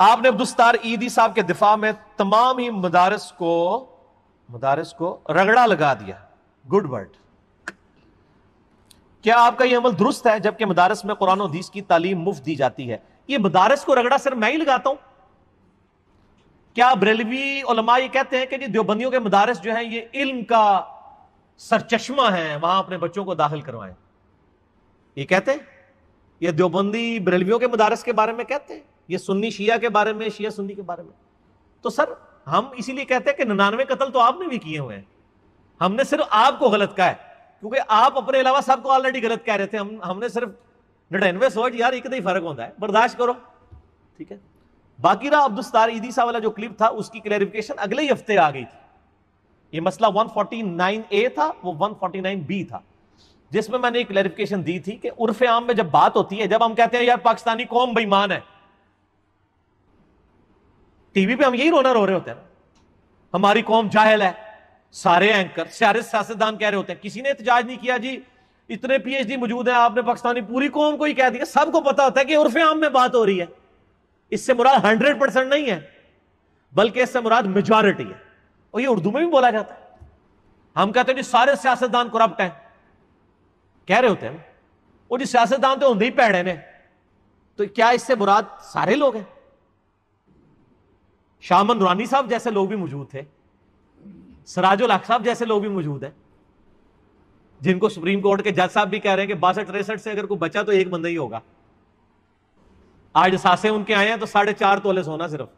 आपने अब्दुस्तार ईदी साहब के दिफा में तमाम ही मदारस को मदारस को रगड़ा लगा दिया गुड वर्ड क्या आपका यह अमल दुरुस्त है जबकि मदारस में कुरान हदीस की तालीम मुफ्त दी जाती है यह मदारस को रगड़ा सिर्फ मैं ही लगाता हूं क्या बरेलवी उलमा ये कहते हैं कि जी देवबंदियों के मदारस जो है ये इल्म का सरचश्मा है वहां अपने बच्चों को दाखिल करवाए ये कहते हैं ये देवबंदी बरेलवियों के मदारस के बारे में कहते हैं ये सुन्नी शिया के बारे में शिया सुन्नी के बारे में तो सर हम इसीलिए कहते हैं कि निन्यानवे कत्ल तो आपने भी किए हुए हैं हमने सिर्फ आपको गलत कहा है क्योंकि आप अपने अलावा सबको ऑलरेडी गलत कह रहे थे हम हमने सिर्फ नड़िनवे सोच यार एक ही फर्क होता है बर्दाश्त करो ठीक है बाकी रहा अब्दुस्तार ईदीसा वाला जो क्लिप था उसकी क्लैरिफिकेशन अगले ही हफ्ते आ गई थी ये मसला 149 ए था वो 149 बी था जिसमें मैंने एक क्लैरिफिकेशन दी थी कि उर्फ आम में जब बात होती है जब हम कहते हैं यार पाकिस्तानी कौम बेईमान है टीवी पे हम यही रोना रो रहे होते हैं हमारी कौम जाहिल है सारे एंकर सारे सियासतदान कह रहे होते हैं किसी ने एहतजाज नहीं किया जी इतने पीएचडी मौजूद हैं आपने पाकिस्तानी पूरी कौम को ही कह दिया सबको पता होता है कि उर्फ आम में बात हो रही है इससे मुराद हंड्रेड परसेंट नहीं है बल्कि इससे मुराद मेजॉरिटी है और ये उर्दू में भी बोला जाता है हम कहते हैं जी सारे सियासतदान करप्ट हैं कह रहे होते हैं वो जी सियासतदान तो होंगे ही पैड़े ने तो क्या इससे मुराद सारे लोग हैं शामन रानी साहब जैसे लोग भी मौजूद थे सराजुल हक साहब जैसे लोग भी मौजूद हैं जिनको सुप्रीम कोर्ट के जज साहब भी कह रहे हैं कि बासठ तिरसठ से अगर कोई बचा तो एक बंदा ही होगा आज सासे उनके आए हैं तो साढ़े चार तोले सोना सिर्फ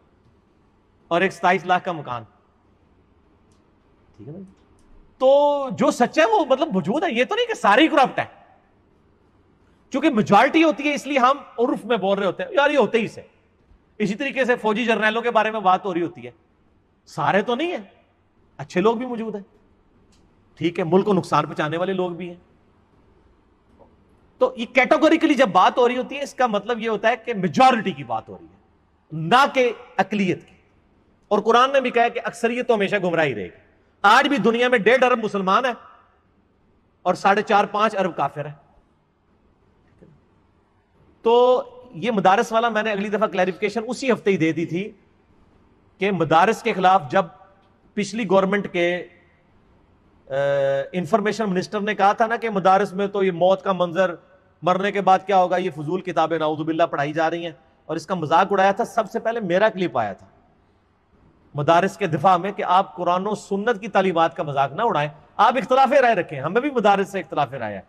और एक सताईस लाख का मकान ठीक है ना तो जो सच है वो मतलब मौजूद है ये तो नहीं कि सारे ही करप्ट है क्योंकि मेजोरिटी होती है इसलिए हम उर्फ में बोल रहे होते हैं यार ये होते ही से इसी तरीके से फौजी जर्नैलों के बारे में बात हो रही होती है सारे तो नहीं है अच्छे लोग भी मौजूद हैं ठीक है मुल्क को नुकसान पहुंचाने वाले लोग भी हैं तो ये कैटेगोरिकली जब बात हो रही होती है इसका मतलब ये होता है कि मेजोरिटी की बात हो रही है ना कि अकलीत की और कुरान ने भी कहा कि अक्सरियत तो हमेशा गुमराही रहेगी आज भी दुनिया में डेढ़ अरब मुसलमान है और साढ़े चार पांच अरब काफिर है तो ये मदारस वाला मैंने अगली दफ़ा क्लैरिफिकेशन उसी हफ्ते ही दे दी थी कि मदारस के खिलाफ जब पिछली गवर्नमेंट के इंफॉर्मेशन मिनिस्टर ने कहा था ना कि मदारस में तो ये मौत का मंजर मरने के बाद क्या होगा ये फजूल किताबें नाउजुबिल्ला पढ़ाई जा रही हैं और इसका मजाक उड़ाया था सबसे पहले मेरा क्लिप आया था मदारस के दिफा में कि आप कुरान सुन्नत की तालीमत का मजाक ना उड़ाएं आप इख्तलाफ राय रखें हमें भी मदारस से इख्तलाफ राय है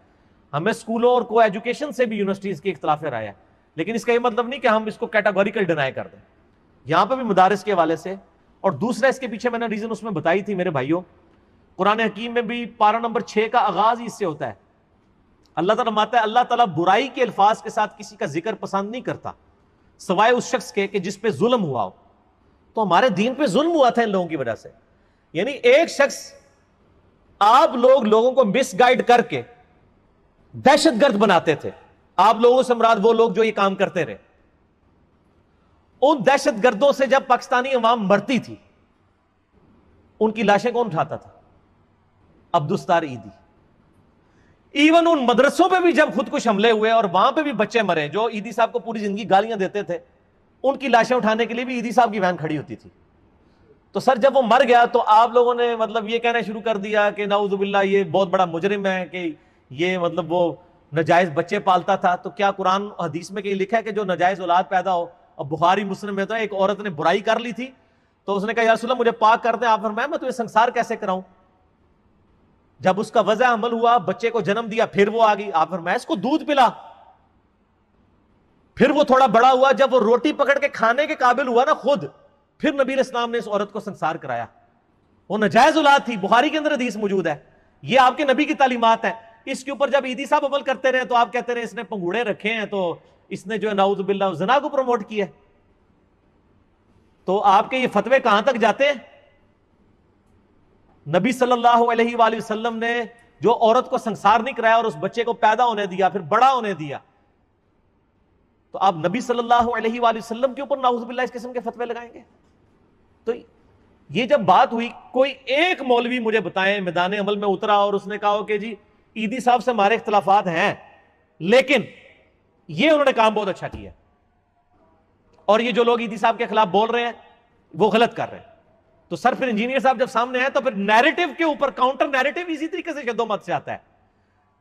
हमें स्कूलों और को एजुकेशन से भी यूनिवर्सिटीज़ के इख्तलाफ राय है लेकिन इसका यह मतलब नहीं कि हम इसको कैटागोरिकल डिनाई कर दें यहां पर भी मुदारिस के हवाले से और दूसरा इसके पीछे मैंने रीजन उसमें बताई थी मेरे भाइयों कुरान हकीम में भी पारा नंबर छह का आगाज इससे होता है अल्लाह ताला माता है अल्लाह ताला बुराई के अल्फाज के साथ किसी का जिक्र पसंद नहीं करता सवाए उस शख्स के कि जिस पे जुल्म हुआ हो तो हमारे दीन पे जुल्म हुआ था इन लोगों की वजह से यानी एक शख्स आप लोग लोगों को मिसगाइड करके दहशतगर्द बनाते थे आप लोगों से मुराद वो लोग जो ये काम करते रहे उन दहशत गर्दों से जब पाकिस्तानी अवाम मरती थी उनकी लाशें कौन उठाता था अब्दुस्तार ईदी इवन उन मदरसों पे भी जब खुद कुछ हमले हुए और वहां पे भी बच्चे मरे जो ईदी साहब को पूरी जिंदगी गालियां देते थे उनकी लाशें उठाने के लिए भी ईदी साहब की वैन खड़ी होती थी तो सर जब वो मर गया तो आप लोगों ने मतलब ये कहना शुरू कर दिया कि नाउजुबिल्ला ये बहुत बड़ा मुजरिम है कि ये मतलब वो नजायज़ बच्चे पालता था तो क्या कुरान हदीस में कहीं लिखा है कि जो नजायज़ औलाद पैदा हो अब बुखारी मुस्लिम में तो एक औरत ने बुराई कर ली थी तो उसने कहा यार मुझे पाक कर दे आप फरमाया मैं तुम्हें तो संसार कैसे कराऊं जब उसका वजह अमल हुआ बच्चे को जन्म दिया फिर वो आ गई आप फिर मैं इसको दूध पिला फिर वो थोड़ा बड़ा हुआ जब वो रोटी पकड़ के खाने के काबिल हुआ ना खुद फिर नबीर इस्लाम ने इस औरत को संसार कराया वो नजायज औलाद थी बुहारी के अंदर हदीस मौजूद है ये आपके नबी की तालीमत है इसके ऊपर जब ईदी साहब अमल करते रहे तो आप कहते रहे इसने पंगूड़े रखे हैं तो इसने जो है नाउद बिल्ला जना को प्रमोट किया तो आपके ये फतवे कहां तक जाते हैं नबी सल्लल्लाहु अलैहि वसल्लम ने जो औरत को संसार नहीं कराया और उस बच्चे को पैदा होने दिया फिर बड़ा होने दिया तो आप नबी सल्लल्लाहु अलैहि वसल्लम के ऊपर नाउजबिल्ला इस किस्म के फतवे लगाएंगे तो ये जब बात हुई कोई एक मौलवी मुझे बताएं मैदान अमल में उतरा और उसने कहा कि जी ईदी साहब से हमारे इख्तलाफात हैं लेकिन ये उन्होंने काम बहुत अच्छा किया और ये जो लोग ईदी साहब के खिलाफ बोल रहे हैं वो गलत कर रहे हैं तो सर फिर इंजीनियर साहब जब सामने आए तो फिर नैरेटिव के ऊपर काउंटर नैरेटिव इसी तरीके से शदोमत से आता है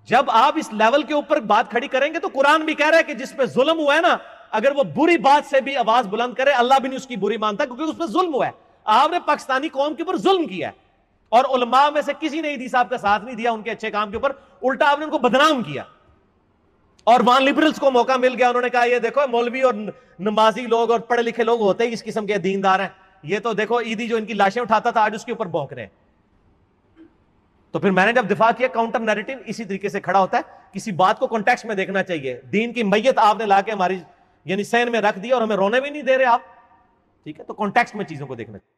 जब आप इस लेवल के ऊपर बात खड़ी करेंगे तो कुरान भी कह रहा है कि जिसपे जुल्म हुआ है ना अगर वो बुरी बात से भी आवाज बुलंद करे अल्लाह भी नहीं उसकी बुरी मानता क्योंकि उस पर जुल्म हुआ है आपने पाकिस्तानी कौम के ऊपर जुल्म किया है और उलमा में से किसी ने ईदी साहब का साथ नहीं दिया उनके अच्छे काम के ऊपर उल्टा आपने उनको बदनाम किया और वहां लिबरल्स को मौका मिल गया उन्होंने कहा ये देखो मौलवी और नमाजी लोग और पढ़े लिखे लोग होते ही इस किस्म के दीनदार हैं ये तो देखो ईदी जो इनकी लाशें उठाता था आज उसके ऊपर भौंक रहे तो फिर मैंने जब दिफा किया काउंटर नैरेटिव इसी तरीके से खड़ा होता है किसी बात को कॉन्टेक्स्ट में देखना चाहिए दीन की मैयत आपने लाके हमारी यानी सैन में रख दिया और हमें रोने भी नहीं दे रहे आप ठीक है तो कॉन्टेक्स्ट में चीजों को देखना चाहिए